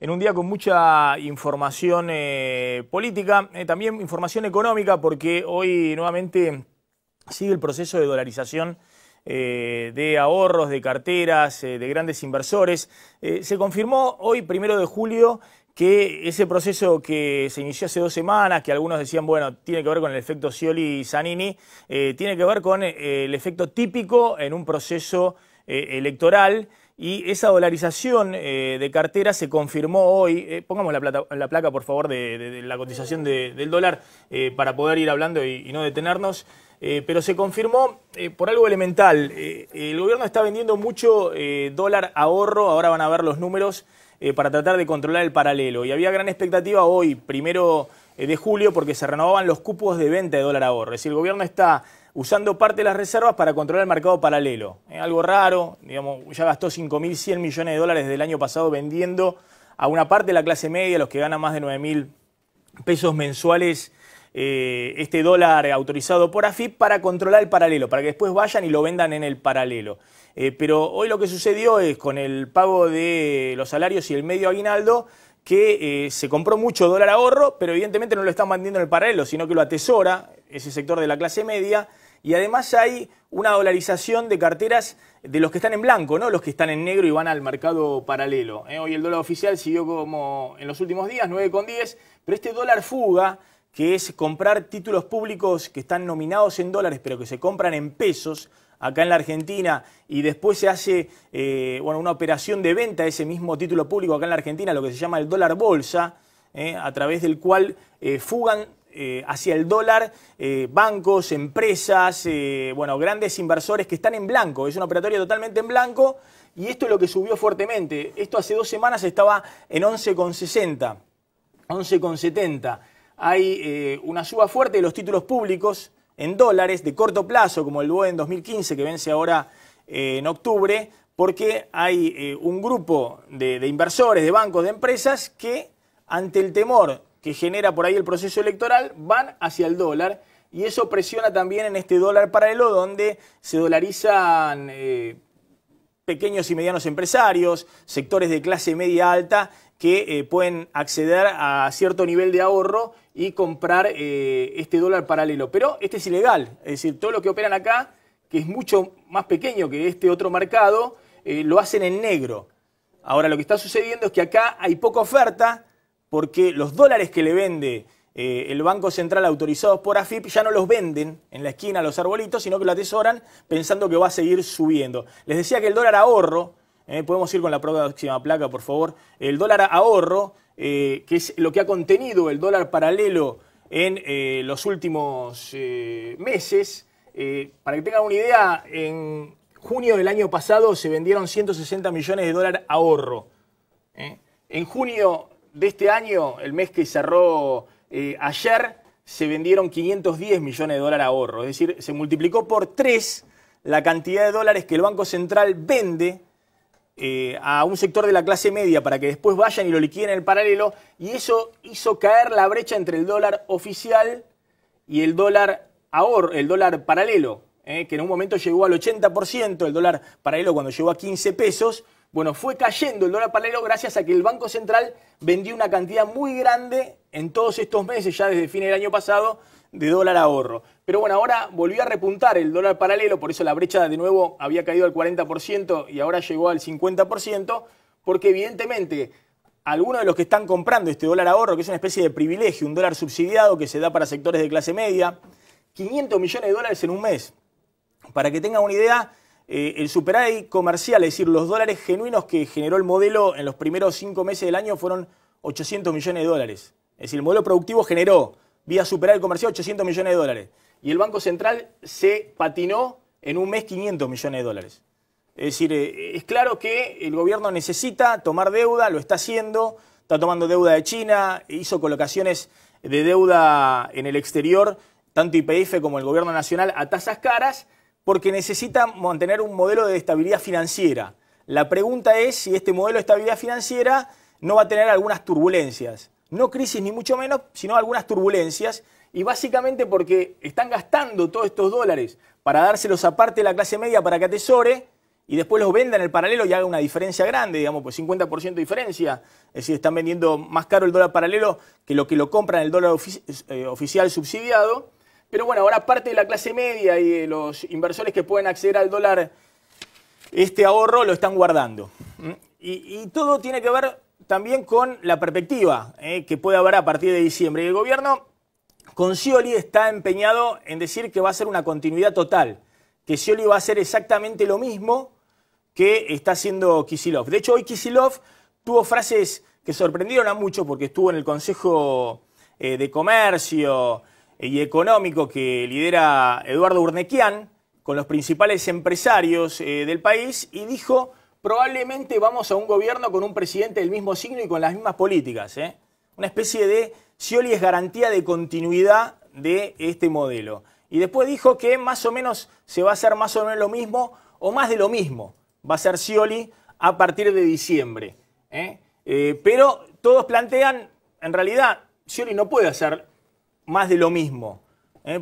en un día con mucha información eh, política, eh, también información económica, porque hoy nuevamente sigue el proceso de dolarización. Eh, de ahorros, de carteras, de grandes inversores. se confirmó hoy, primero de julio, que ese proceso que se inició hace dos semanas, que algunos decían, bueno, tiene que ver con el efecto Scioli Zanini, tiene que ver con el efecto típico en un proceso electoral y esa dolarización eh, de cartera se confirmó hoy. Eh, pongamos la, placa, por favor, de, la cotización del dólar eh, para poder ir hablando y, no detenernos. pero se confirmó por algo elemental. el gobierno está vendiendo mucho dólar ahorro. Ahora van a ver los números para tratar de controlar el paralelo. Y había gran expectativa hoy, primero de julio, porque se renovaban los cupos de venta de dólar ahorro. Es decir, el gobierno está usando parte de las reservas para controlar el mercado paralelo. Eh, algo raro, digamos, ya gastó 5.100 millones de dólares el año pasado vendiendo a una parte de la clase media, los que ganan más de 9.000 pesos mensuales, eh, este dólar autorizado por AFIP para controlar el paralelo, para que después vayan y lo vendan en el paralelo. Eh, pero hoy lo que sucedió es con el pago de los salarios y el medio aguinaldo, que eh, se compró mucho dólar ahorro, pero evidentemente no lo están vendiendo en el paralelo, sino que lo atesora ese sector de la clase media. Y además hay una dolarización de carteras de los que están en blanco, ¿no? Los que están en negro y van al mercado paralelo. ¿eh? Hoy el dólar oficial siguió como en los últimos días, 9,10, pero este dólar fuga, que es comprar títulos públicos que están nominados en dólares, pero que se compran en pesos, acá en la Argentina y después se hace eh, bueno, una operación de venta de ese mismo título público acá en la Argentina, lo que se llama el dólar bolsa, eh, a través del cual eh, fugan hacia el dólar, bancos, empresas, bueno, grandes inversores que están en blanco. Es una operatoria totalmente en blanco y esto es lo que subió fuertemente. Esto hace dos semanas estaba en 11,60, 11,70. Hay una suba fuerte de los títulos públicos en dólares de corto plazo, como el BOE en 2015, que vence ahora eh, en octubre, porque hay eh, un grupo de, inversores, de bancos, de empresas que, ante el temor que genera por ahí el proceso electoral, van hacia el dólar y eso presiona también en este dólar paralelo donde se dolarizan eh, pequeños y medianos empresarios, sectores de clase media alta que eh, pueden acceder a cierto nivel de ahorro y comprar eh, este dólar paralelo. Pero este es ilegal, es decir, todo lo que operan acá, que es mucho más pequeño que este otro mercado, eh, lo hacen en negro. Ahora lo que está sucediendo es que acá hay poca oferta porque los dólares que le vende eh, el Banco Central autorizados por AFIP ya no los venden en la esquina los arbolitos, sino que lo atesoran pensando que va a seguir subiendo. Les decía que el dólar ahorro, eh, podemos ir con la próxima placa, por favor, el dólar ahorro, eh, que es lo que ha contenido el dólar paralelo en los últimos meses, para que tengan una idea, en junio del año pasado se vendieron 160 millones de dólares ahorro. En junio de este año, el mes que cerró eh, ayer se vendieron 510 millones de dólares ahorro, es decir, se multiplicó por 3 la cantidad de dólares que el Banco Central vende eh, a un sector de la clase media para que después vayan y lo liquiden en el paralelo, y eso hizo caer la brecha entre el dólar oficial y el dólar ahorro, el dólar paralelo, eh, que en un momento llegó al 80%, el dólar paralelo cuando llegó a 15 pesos, bueno, fue cayendo el dólar paralelo gracias a que el Banco Central vendió una cantidad muy grande en todos estos meses, ya desde fin del año pasado, de dólar ahorro. Pero bueno, ahora volvió a repuntar el dólar paralelo, por eso la brecha de nuevo había caído al 40% y ahora llegó al 50%, porque evidentemente algunos de los que están comprando este dólar ahorro, que es una especie de privilegio, un dólar subsidiado que se da para sectores de clase media, 500 millones de dólares en un mes. Para que tengan una idea, eh, el superávit comercial, es decir, los dólares genuinos que generó el modelo en los primeros cinco meses del año fueron 800 millones de dólares. Es decir, el modelo productivo generó, vía superar el comercio, 800 millones de dólares. Y el Banco Central se patinó en un mes 500 millones de dólares. Es decir, eh, es claro que el gobierno necesita tomar deuda, lo está haciendo, está tomando deuda de China, hizo colocaciones de deuda en el exterior, tanto IPF como el gobierno nacional, a tasas caras, porque necesita mantener un modelo de estabilidad financiera. La pregunta es si este modelo de estabilidad financiera no va a tener algunas turbulencias no crisis ni mucho menos, sino algunas turbulencias, y básicamente porque están gastando todos estos dólares para dárselos aparte de la clase media para que atesore y después los venda en el paralelo y haga una diferencia grande, digamos, pues 50% de diferencia, es decir, están vendiendo más caro el dólar paralelo que lo que lo compran el dólar eh, oficial subsidiado, pero bueno, ahora parte de la clase media y de los inversores que pueden acceder al dólar, este ahorro lo están guardando. ¿Mm? y, y todo tiene que ver también con la perspectiva eh, que puede haber a partir de diciembre. Y el gobierno con Scioli está empeñado en decir que va a ser una continuidad total, que Scioli va a hacer exactamente lo mismo que está haciendo Kisilov. De hecho, hoy Kisilov tuvo frases que sorprendieron a muchos porque estuvo en el Consejo eh, de Comercio eh, y Económico que lidera Eduardo Urnequian con los principales empresarios del país y dijo probablemente vamos a un gobierno con un presidente del mismo signo y con las mismas políticas. ¿eh? Una especie de sioli es garantía de continuidad de este modelo. Y después dijo que más o menos se va a hacer más o menos lo mismo o más de lo mismo. Va a ser Scioli a partir de diciembre. ¿eh? Eh, pero todos plantean, en realidad, sioli no puede hacer más de lo mismo.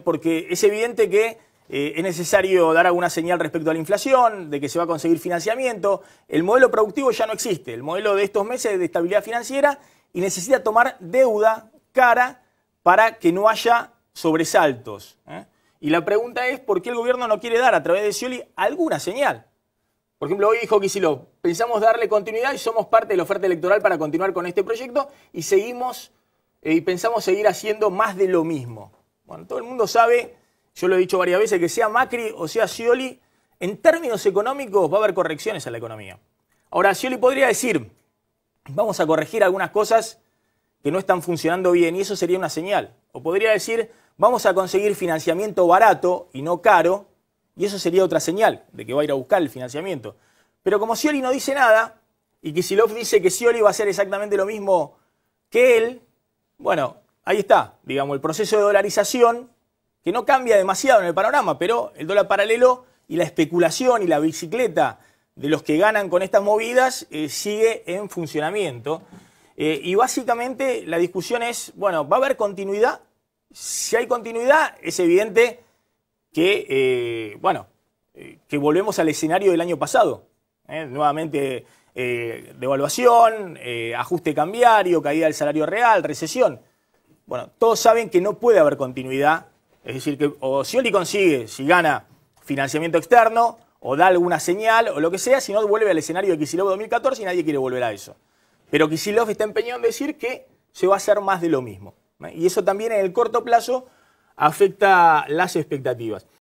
Porque es evidente que eh, es necesario dar alguna señal respecto a la inflación, de que se va a conseguir financiamiento. El modelo productivo ya no existe. El modelo de estos meses de estabilidad financiera y necesita tomar deuda cara para que no haya sobresaltos. ¿eh? Y la pregunta es por qué el gobierno no quiere dar a través de Scioli alguna señal. Por ejemplo, hoy dijo Kicillof, pensamos darle continuidad y somos parte de la oferta electoral para continuar con este proyecto y seguimos eh, y pensamos seguir haciendo más de lo mismo. Bueno, todo el mundo sabe yo lo he dicho varias veces, que sea Macri o sea Scioli, en términos económicos va a haber correcciones a la economía. Ahora, Scioli podría decir, vamos a corregir algunas cosas que no están funcionando bien y eso sería una señal. O podría decir, vamos a conseguir financiamiento barato y no caro y eso sería otra señal de que va a ir a buscar el financiamiento. Pero como Scioli no dice nada y Kisilov dice que Scioli va a hacer exactamente lo mismo que él, bueno, ahí está, digamos, el proceso de dolarización no cambia demasiado en el panorama, pero el dólar paralelo y la especulación y la bicicleta de los que ganan con estas movidas eh, sigue en funcionamiento. Eh, y básicamente la discusión es, bueno, ¿va a haber continuidad? Si hay continuidad, es evidente que, eh, bueno, que volvemos al escenario del año pasado. Nuevamente devaluación, ajuste cambiario, caída del salario real, recesión. Bueno, todos saben que no puede haber continuidad es decir, que o Oli consigue, si gana, financiamiento externo, o da alguna señal, o lo que sea, si no vuelve al escenario de Kicilov 2014 y nadie quiere volver a eso. Pero Kisilov está empeñado en decir que se va a hacer más de lo mismo. Y eso también en el corto plazo afecta las expectativas.